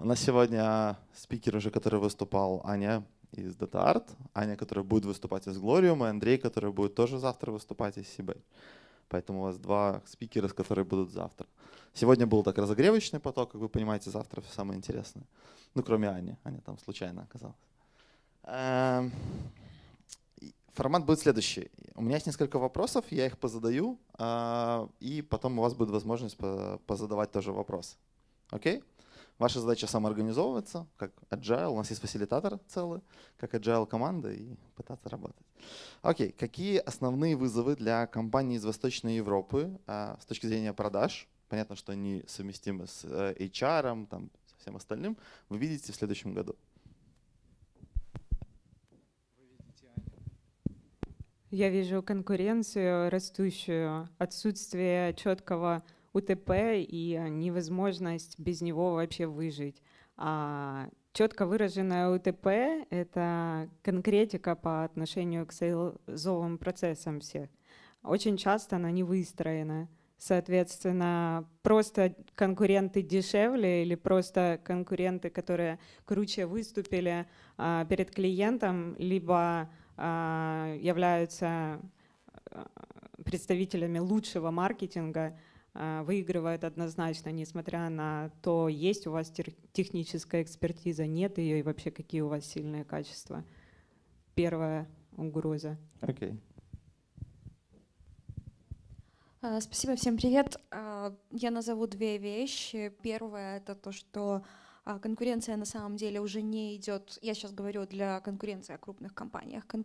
У нас сегодня спикер уже, который выступал, Аня из Data Art, Аня, которая будет выступать из Glorium, и Андрей, который будет тоже завтра выступать из Сибель. Поэтому у вас два спикера, которые будут завтра. Сегодня был так разогревочный поток, как вы понимаете, завтра все самое интересное. Ну, кроме Ани. Аня там случайно оказалась. Эм, формат будет следующий. У меня есть несколько вопросов, я их позадаю, а, и потом у вас будет возможность позадавать тоже вопросы. Окей? Okay? Ваша задача самоорганизовываться, как agile. У нас есть фасилитатор целый, как agile команда и пытаться работать. Окей, какие основные вызовы для компаний из Восточной Европы а, с точки зрения продаж? Понятно, что они совместимы с э, HR, там, со всем остальным. Вы видите в следующем году? Я вижу конкуренцию растущую, отсутствие четкого УТП и а, невозможность без него вообще выжить. А четко выраженное УТП – это конкретика по отношению к сейлзовым процессам всех. Очень часто она не выстроена. Соответственно, просто конкуренты дешевле или просто конкуренты, которые круче выступили а, перед клиентом, либо а, являются а, представителями лучшего маркетинга – а, выигрывает однозначно, несмотря на то, есть у вас техническая экспертиза, нет ее и вообще какие у вас сильные качества. Первая угроза. Окей. Okay. А, спасибо, всем привет. А, я назову две вещи. Первое — это то, что конкуренция на самом деле уже не идет, я сейчас говорю для конкуренции о крупных компаниях, конкуренция